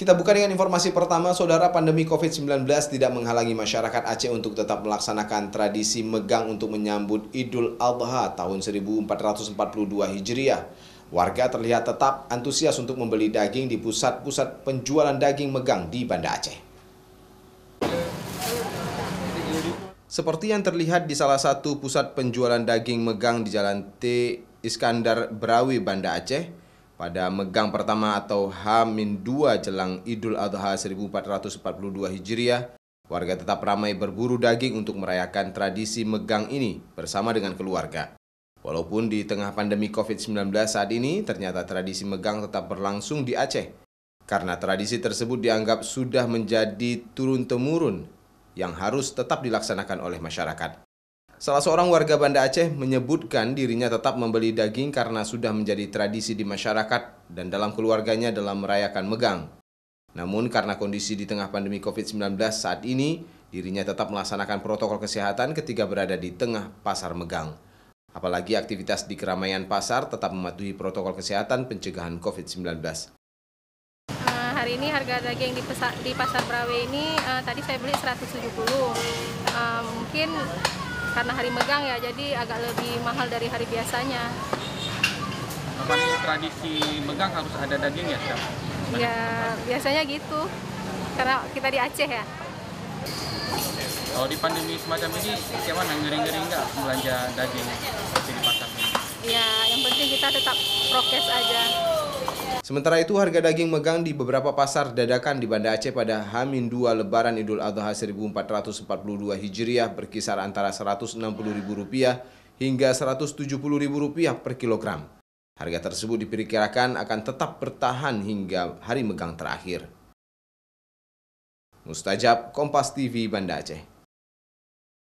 Kita buka dengan informasi pertama, Saudara pandemi COVID-19 tidak menghalangi masyarakat Aceh untuk tetap melaksanakan tradisi megang untuk menyambut Idul Adha tahun 1442 Hijriah. Warga terlihat tetap antusias untuk membeli daging di pusat-pusat penjualan daging megang di Banda Aceh. Seperti yang terlihat di salah satu pusat penjualan daging megang di Jalan T. Iskandar Berawi, Banda Aceh, pada megang pertama atau H-2 jelang Idul Adha 1442 Hijriah, warga tetap ramai berburu daging untuk merayakan tradisi megang ini bersama dengan keluarga. Walaupun di tengah pandemi COVID-19 saat ini, ternyata tradisi megang tetap berlangsung di Aceh. Karena tradisi tersebut dianggap sudah menjadi turun-temurun yang harus tetap dilaksanakan oleh masyarakat. Salah seorang warga Banda Aceh menyebutkan dirinya tetap membeli daging karena sudah menjadi tradisi di masyarakat dan dalam keluarganya dalam merayakan Megang. Namun karena kondisi di tengah pandemi COVID-19 saat ini, dirinya tetap melaksanakan protokol kesehatan ketika berada di tengah pasar Megang. Apalagi aktivitas di keramaian pasar tetap mematuhi protokol kesehatan pencegahan COVID-19. Eh, hari ini harga daging di, pesa, di pasar Brawe ini uh, tadi saya beli 170. Uh, eh, mungkin karena hari megang ya jadi agak lebih mahal dari hari biasanya apakah tradisi megang harus ada daging ya Chef? ya biasanya gitu karena kita di Aceh ya kalau di pandemi semacam ini yang ngering-ngering nggak belanja daging seperti di pasar ini? ya yang penting kita tetap prokes aja Sementara itu harga daging megang di beberapa pasar dadakan di Banda Aceh pada Hamin 2 Lebaran Idul Adha 1442 Hijriah berkisar antara Rp160.000 hingga Rp170.000 per kilogram. Harga tersebut diperkirakan akan tetap bertahan hingga hari megang terakhir. Mustajab, Kompas TV, Banda Aceh.